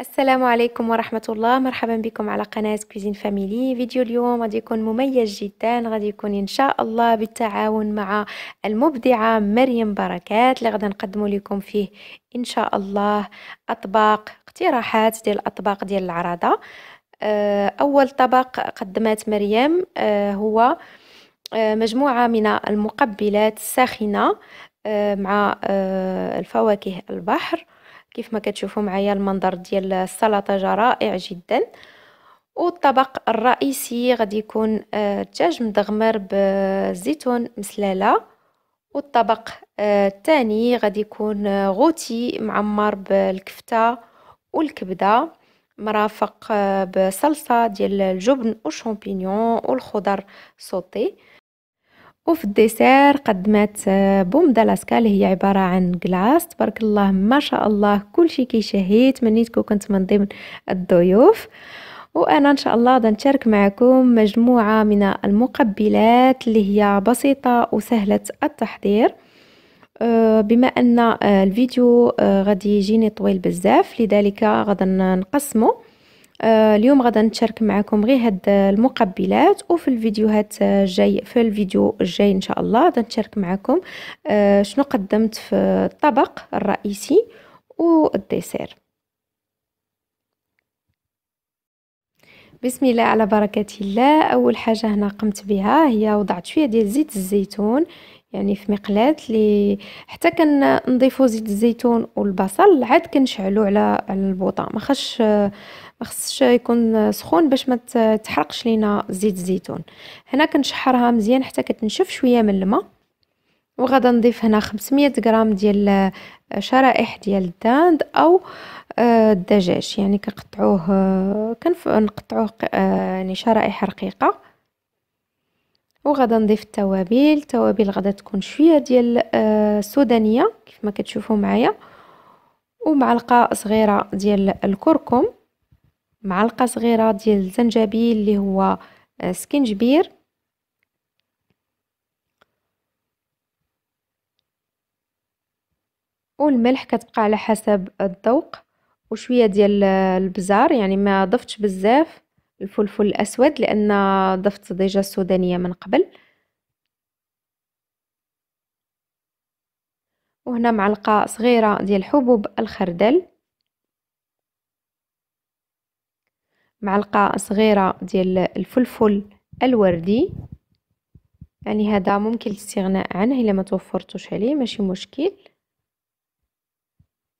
السلام عليكم ورحمة الله مرحبا بكم على قناة كوزين فاميلي فيديو اليوم غادي يكون مميز جدا غادي يكون إن شاء الله بالتعاون مع المبدعة مريم بركات اللي غادي نقدم لكم فيه إن شاء الله أطباق اقتراحات ديال الأطباق ديال العرضة آه، أول طبق قدمت مريم آه، هو آه، مجموعة من المقبلات الساخنة مع الفواكه البحر كيف ما كتشوفوا معايا المنظر ديال السلطه جا رائع جدا والطبق الرئيسي غادي يكون آه، دجاج مدغمر بالزيتون مسلاله والطبق آه، الثاني غادي يكون آه، غوتي معمر بالكفته والكبده مرافق بصلصه ديال الجبن والشامبينيون والخضر سوتي وفي الديسير قدمت آه، بومدا لاسكا اللي هي عباره عن كلاص تبارك الله ما شاء الله كل شيء كيشهي تمنيتكم كنت من ضمن الضيوف وانا ان شاء الله غادي نشارك معكم مجموعه من المقبلات اللي هي بسيطه وسهله التحضير آه، بما ان آه، الفيديو غادي يجيني طويل بزاف لذلك غادي نقسمه آه، اليوم غدا نتشارك معكم غير هاد آه، المقبلات وفي الفيديوهات الجاي آه، في الفيديو الجاي ان شاء الله غدا نتشارك معكم شنو قدمت في الطبق الرئيسي والديسير بسم الله على بركة الله أول حاجة هنا قمت بها هي وضعت شوية ديال زيت الزيتون يعني في مقلاة لي حتى كنضيفو زيت الزيتون والبصل عاد كنشعلو على البوطه ما خاصش ما خصش يكون سخون باش ما تحرقش لينا زيت الزيتون هنا كنشحرها مزيان حتى كتنشف شويه من الماء وغادا نضيف هنا 500 غرام ديال شرائح ديال الداند او آه، الدجاج يعني كنقطعوه كنقطعوه آه، يعني شرائح رقيقه وغادا نضيف التوابل التوابل غادا تكون شويه ديال السودانيه آه، كيف ما كتشوفوا معايا ومعلقه صغيره ديال الكركم معلقه صغيره ديال الزنجبيل اللي هو آه، سكنجبير والملح كتبقى على حسب الذوق وشويه ديال آه، البزار يعني ما ضفتش بزاف الفلفل الأسود لأن ضفت ديجا السودانية من قبل وهنا معلقة صغيرة ديال حبوب الخردل معلقة صغيرة ديال الفلفل الوردي يعني هذا ممكن الاستغناء عنه الا ما توفرتوش عليه ماشي مشكل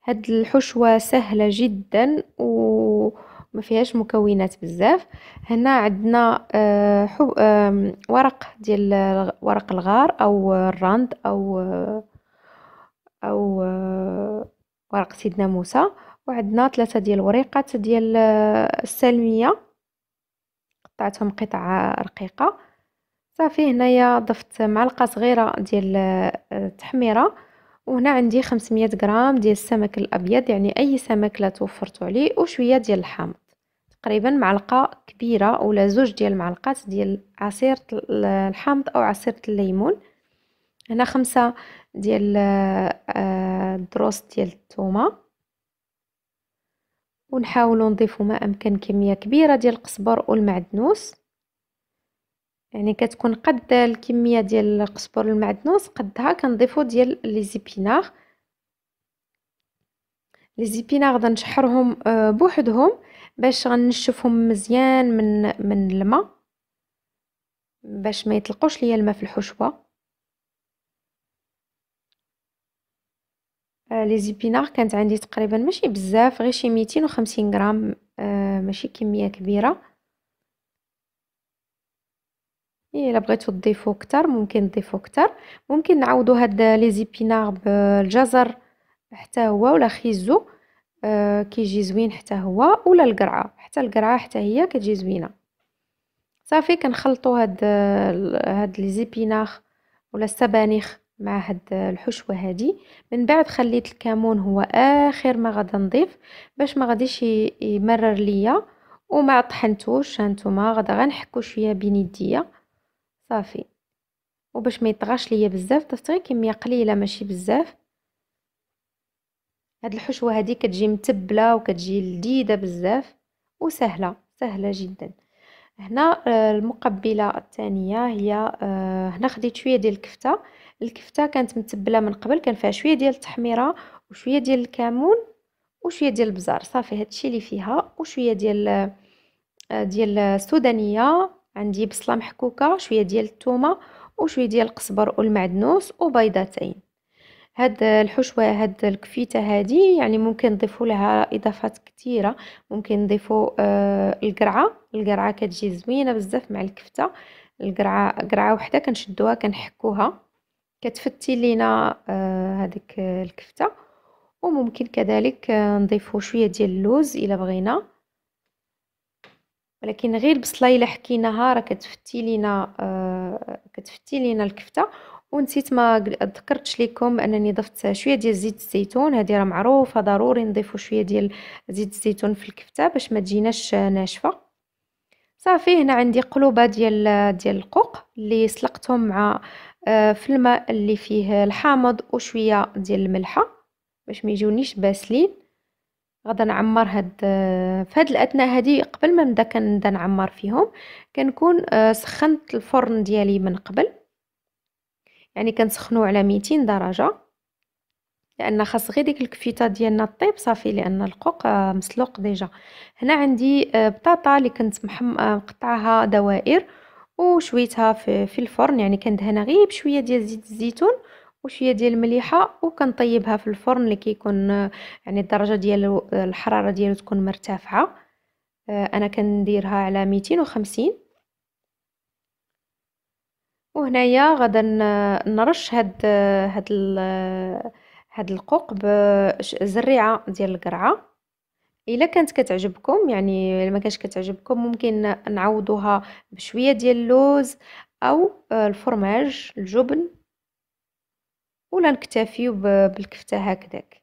هاد الحشوة سهلة جدا و ما فيهاش مكونات بزاف هنا عندنا آه، حب آه، ورق ديال ورق الغار او الرند او او آه، ورق سيدنا موسى وعندنا ثلاثه ديال الوريقات ديال السلمية قطعتهم قطع رقيقه صافي هنايا ضفت معلقه صغيره ديال التحميره وهنا عندي 500 غرام ديال السمك الابيض يعني اي سمك لا توفرتو عليه وشويه ديال الحامض تقريبا معلقه كبيره ولا زوج ديال المعلقات ديال عصير الحامض او عصير الليمون هنا خمسة ديال الدروس آه، ديال الثومه ونحاولوا نضيفوا ما امكن كميه كبيره ديال القزبر والمعدنوس يعني كتكون قد الكميه ديال القزبر المعدنوس قدها كنضيفو ديال لي زيبينار لي زيبينار غنشحرهم نشحرهم آه، بوحدهم باش غنشفهم مزيان من من الماء باش ما يطلقوش ليا الماء في الحشوه آه، لي زيبينار كانت عندي تقريبا ماشي بزاف غير شي 250 غرام آه، ماشي كميه كبيره إيه، الا بغيتو تضيفو كتر ممكن تضيفو كتر ممكن نعوضو هاد لي زيبينار بالجزر حتى هو ولا خيزو آه كيجي زوين حتى هو ولا القرعه حتى القرعه حتى هي كتجي زوينه صافي كنخلطو هاد هاد لي زيبينار ولا السبانخ مع هاد الحشوه هادي من بعد خليت الكمون هو اخر ما غادا نضيف باش ما غاديش يمرر ليا وما طحنتوش هانتوما غادا غنحكو شويه بين يديا صافي وباش ما يطغاش ليا بزاف ضفت غير كميه قليله ماشي بزاف هاد الحشوه هادي كتجي متبله وكتجي لذيذه بزاف وسهله سهله جدا هنا آه، المقبله الثانيه هي آه، هنا خديت شويه ديال الكفته الكفته كانت متبله من قبل كان فيها شويه ديال التحميره وشويه ديال الكمون وشويه ديال البزار صافي هادشي اللي فيها وشويه ديال آه، ديال السودانيه عندي بصله محكوكه شويه ديال الثومه وشويه ديال القزبر والمعدنوس وبيضتين هاد الحشوه هاد الكفيته هادي يعني ممكن نضيفوا لها اضافات كثيره ممكن نضيفوا آه القرعه القرعه كتجي زوينه بزاف مع الكفته القرعه قرعه وحده كنشدوها كنحكوها كتفتي لينا آه هذيك الكفته وممكن كذلك نضيفوا شويه ديال اللوز الا بغينا ولكن غير بصلايله حكيناها راه كتفتي لينا آه كتفتي لينا الكفته ونسيت ما ذكرتش لكم انني ضفت شويه ديال زيت الزيتون هذه راه معروفه ضروري نضيفوا شويه ديال زيت الزيتون في الكفته باش ما تجيناش ناشفه صافي هنا عندي قلوبه ديال ديال القوق اللي سلقتهم مع آه، في الماء اللي فيه الحامض وشويه ديال الملحه باش ما يجونيش باسلين غدا نعمر هاد آه، فهاد الاثناء هادي قبل ما نبدا كنبدا نعمر فيهم كنكون آه، سخنت الفرن ديالي من قبل يعني كنسخنو على 200 درجه لان خاص غير ديك الكفيته ديالنا طيب صافي لان القوق آه، مسلوق ديجا هنا عندي بطاطا اللي كنت مقطعها دوائر وشويتها في الفرن يعني كندهنها غير بشويه ديال زيت الزيتون وشويه ديال المليحه وكنطيبها في الفرن اللي كيكون يعني الدرجه ديال الحراره ديالو تكون مرتفعه آه، انا كنديرها على 250 وهنايا غادا نرش هاد هاد هاد القوق بزريعه ديال القرعه الا كانت كتعجبكم يعني الا ما كانش كتعجبكم ممكن نعوضوها بشويه ديال اللوز او آه، الفرماج الجبن ولا نكتفيو بالكفته هكذاك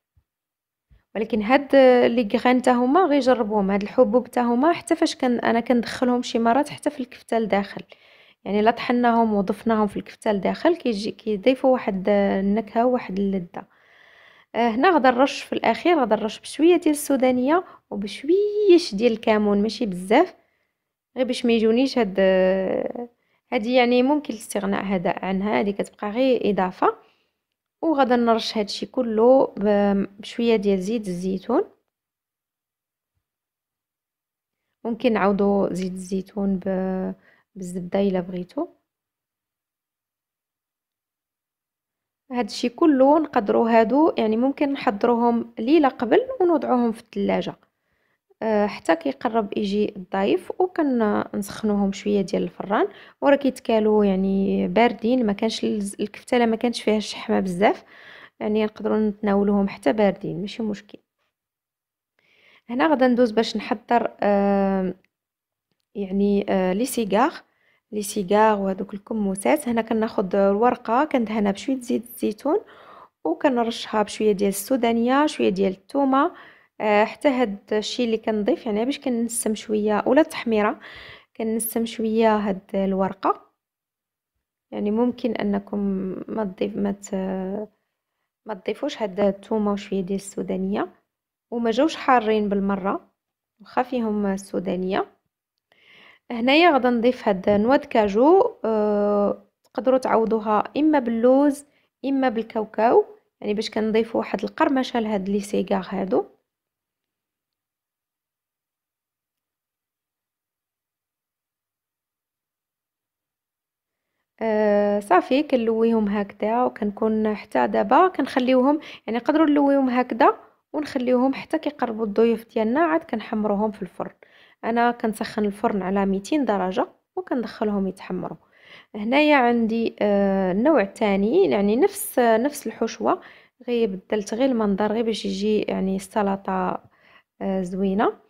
ولكن هاد لي غران تا هما جربوهم هاد الحبوب تا هما حتى فاش كان انا كندخلهم شي مرات حتى في الكفته لداخل يعني لا طحناهم وضفناهم في الكفته لداخل كيجي كيضيفوا واحد النكهه وواحد اللذه آه، هنا غدا نرش في الاخير غدا نرش بشويه ديال السودانيه وبشويه ديال الكمون ماشي بزاف غير باش ما يجونيش هاد آه، هادي يعني ممكن الاستغناء هذا عنها هادي كتبقى غير اضافه وغدا نرش هادشي كله بشويه ديال زيت الزيتون ممكن نعوضو زيت الزيتون بالزبده الا بغيتو هادشي كله نقدروا هادو يعني ممكن نحضروهم ليله قبل ونوضعوهم في الثلاجه آه، حتى كيقرب يجي الضيف وكنسخنوهم شويه ديال الفران وراه كيتكالو يعني باردين ما كانش الكفتاله ما كانش فيها الشحمه بزاف يعني نقدروا نتناولوهم حتى باردين ماشي مشكل هنا غدا ندوز باش نحضر آه يعني آه لي سيغار لي سيغار وهذوك الكموسات هنا كناخذ الورقه كندهنها بشويه زيت الزيتون وكنرشها بشويه ديال السودانيه شويه ديال الثومه آه، حتى هاد الشيء اللي كنضيف يعني باش كنسم شويه ولا التحميره كنسم شويه هاد الورقه يعني ممكن انكم ما تضيف ما ت... ما تضيفوش هاد الثومه وشويه ديال السودانيه وما جاوش حارين بالمره واخا فيهم السودانيه هنايا غادي نضيف هاد نواه كاجو أه... تقدروا تعوضوها اما باللوز اما بالكاوكاو يعني باش كنضيفوا واحد القرمشه لهاد لي سيغار هادو آه صافي كنلويهم هكذا وكنكون حتى دابا كنخليوهم يعني نقدروا نلويهم هكذا ونخليوهم حتى كيقربوا الضيوف ديالنا عاد كنحمروهم في الفرن انا كنسخن الفرن على 200 درجه وكندخلهم يتحمروا هنايا عندي آه النوع الثاني يعني نفس نفس الحشوه غير بدلت غير المنظر غير باش يجي يعني السلطه آه زوينه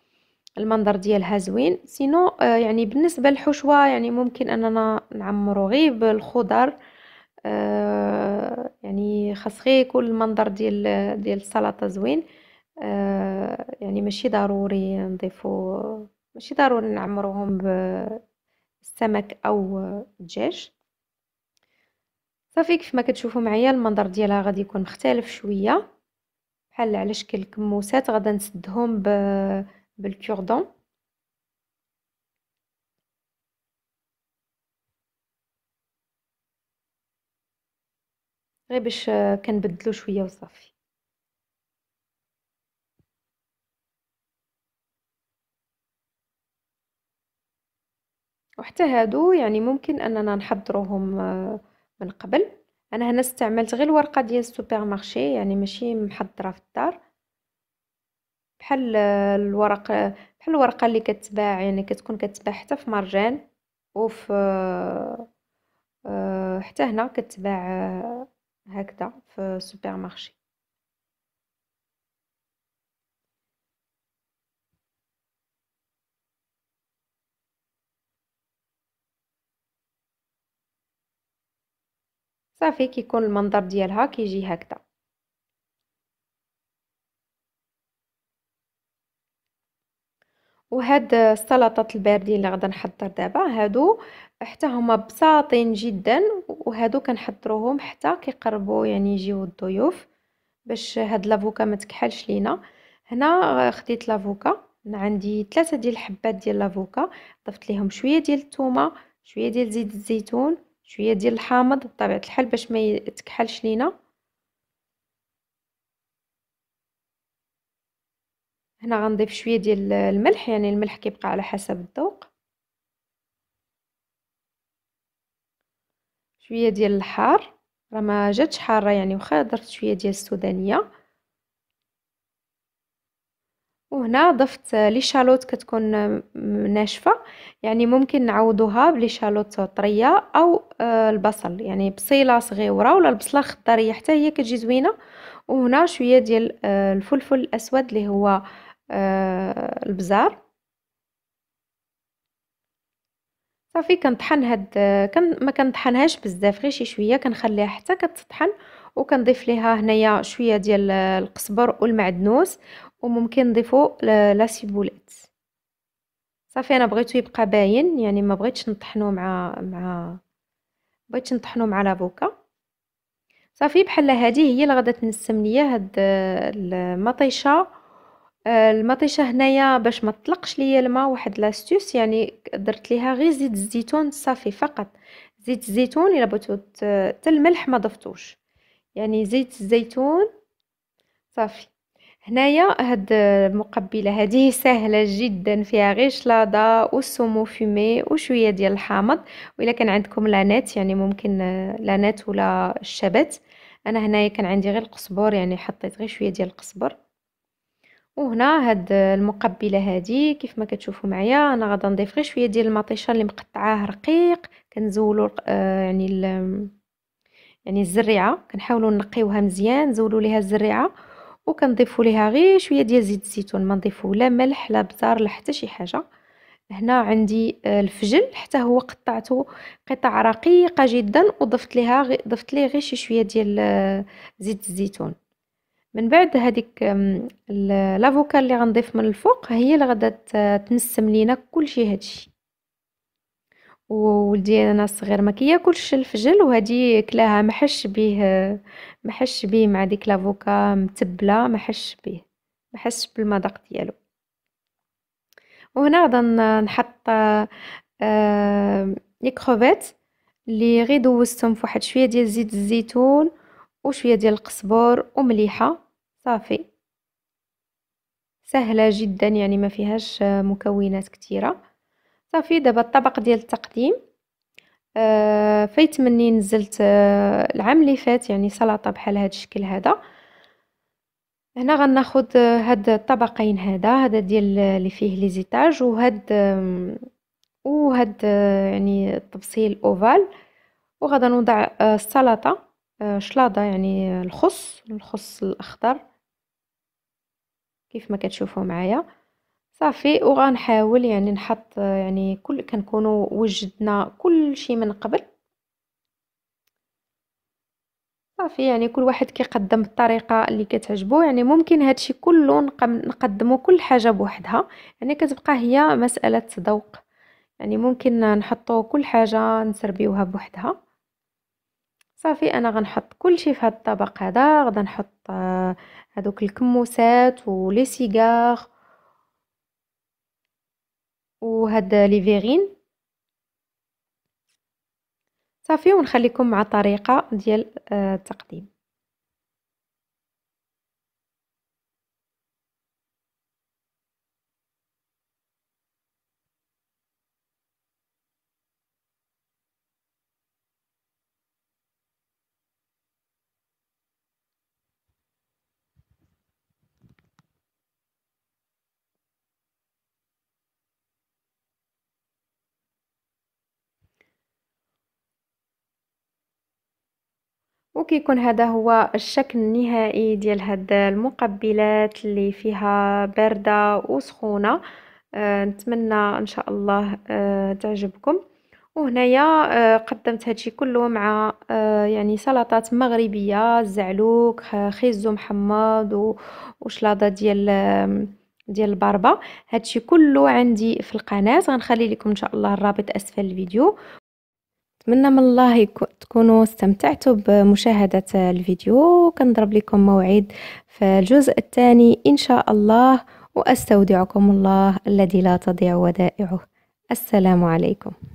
المنظر ديالها زوين سينو آه يعني بالنسبه للحشوه يعني ممكن اننا نعمرو غير بالخضر آه يعني خاص غير يكون المنظر ديال ديال السلطه زوين آه يعني ماشي ضروري نضيفو ماشي ضروري نعمروهم بالسمك او الدجاج صافي كيف ما كتشوفوا معايا المنظر ديالها غادي يكون مختلف شويه بحال على شكل كموسات غادا نسدهم ب بالكردon غير باش كنبدلو شويه وصافي وحتى هادو يعني ممكن اننا نحضروهم آه، من قبل انا هنا استعملت غير الورقه ديال السوبر مارشي يعني ماشي محضره في الدار بحال الورق بحال الورقه اللي كتباع يعني كتكون كتباع حتى في مرجان وفي آه، حتى هنا كتباع آه، هكذا في سوبر مارشي صافي كيكون المنظر ديالها كيجي هكذا وهاد السلطات الباردين اللي غدا نحضر دابا هادو حتى هما بساطين جدا وهادو كنحضروهم حتى كيقربوا يعني يجيو الضيوف باش هاد لافوكا ما تكحلش لينا هنا خديت لافوكا عندي ثلاثه ديال الحبات ديال لافوكا ضفت ليهم شويه ديال الثومه شويه ديال زيت الزيتون شويه ديال الحامض بطبيعه الحال باش ما تكحلش لينا هنا غنضيف شويه ديال الملح يعني الملح كيبقى على حسب الذوق شويه ديال الحار راه ما جاتش حاره يعني واخا درت شويه ديال السودانيه وهنا ضفت لي شالوت كتكون ناشفه يعني ممكن نعوضوها بلي شالوت طريه او آه، البصل يعني بصيله صغيره ولا البصله خضريه حتى هي كتجي زوينه وهنا شويه ديال آه، الفلفل الاسود اللي هو آه، البزار صافي كنطحن هاد كن ما كنطحنهاش بزاف غير شي شويه كنخليها حتى كتطحن وكنضيف ليها هنايا شويه ديال القزبر والمعدنوس وممكن نضيفو لا سيبولات صافي انا بغيتو يبقى باين يعني ما بغيتش نطحنو مع مع بغيت نطحنو مع لافوكا صافي بحال هذه هي اللي غادا تنسم ليا هاد المطيشه آه، المطيشه هنايا باش ما تطلقش ليا الماء واحد لاستوس يعني درت ليها غير زيت الزيتون صافي فقط زيت الزيتون الا بغيتو حتى الملح ما ضفتوش يعني زيت الزيتون صافي هنايا هاد المقبله هذه سهله جدا فيها غير شلاضه وسومو فومي وشويه ديال الحامض والا كان عندكم لانات يعني ممكن آه، لانات ولا الشبت انا هنايا كان عندي غير القزبر يعني حطيت غير شويه ديال القزبر وهنا هاد المقبله هادي كيف ما كتشوفوا معايا انا غادا نضيف غير شويه ديال المطيشه اللي مقطعاه رقيق كنزولوا آه يعني يعني الزريعه كنحاولوا نقيوها مزيان نزولوا ليها الزريعه وكنضيفوا ليها غير شويه ديال زيت الزيتون ما نضيفوا لا ملح لا بزار لا حتى شي حاجه هنا عندي آه، الفجل حتى هو قطعته قطع رقيقه جدا وضفت ليها ضفت ليه غير شي شويه ديال آه، زيت الزيتون من بعد هذيك لافوكا اللي غنضيف من الفوق هي اللي غادا تنسم لينا كلشي هادشي وولدي انا الصغير ما كياكلش الفجل وهذه كلاها محش به بيه به بيه مع ديك لافوكا متبله محش به محش بالمذاق ديالو وهنا غادا نحط آه، لي كروفيت اللي غير دوزتهم فواحد شويه ديال زيت الزيتون وشويه ديال القزبر ومليحه صافي سهله جدا يعني ما فيهاش مكونات كثيره صافي دابا الطبق ديال التقديم آه فايت مني نزلت آه العام اللي فات يعني سلطه بحال هذا الشكل هذا هنا غناخذ آه، هاد الطبقين هذا هذا ديال اللي فيه ليزيتاج وهاد وهاد آه، يعني التبصيل اوفال وغادا نوضع آه، السلطه شلاضه يعني الخص الخص الاخضر كيف ما كتشوفوا معايا صافي وغنحاول يعني نحط يعني كل كنكونوا وجدنا كل شيء من قبل صافي يعني كل واحد كيقدم الطريقه اللي كتعجبو يعني ممكن هادشي كله نقدمو كل حاجه بوحدها يعني كتبقى هي مساله ذوق يعني ممكن نحطو كل حاجه نسربيوها بوحدها صافي انا غنحط كلشي في هذا الطبق هذا غدا نحط هذوك آه، الكموسات ولي سيغار وهاد لي فيغين صافي ونخليكم مع طريقه ديال آه، التقديم وكيكون هذا هو الشكل النهائي ديال هاد المقبلات اللي فيها باردة وسخونة أه نتمنى ان شاء الله أه تعجبكم وهنايا أه قدمت هادشي كله مع آه، يعني سلطات مغربيه الزعلوك خيزو محمد وشلاضه ديال ديال البربه هادشي كله عندي في القناه غنخلي لكم ان شاء الله الرابط اسفل الفيديو نتمنى من الله تكونوا استمتعتوا بمشاهدة الفيديو كنضرب لكم موعد في الجزء الثاني إن شاء الله وأستودعكم الله الذي لا تضيع ودائعه السلام عليكم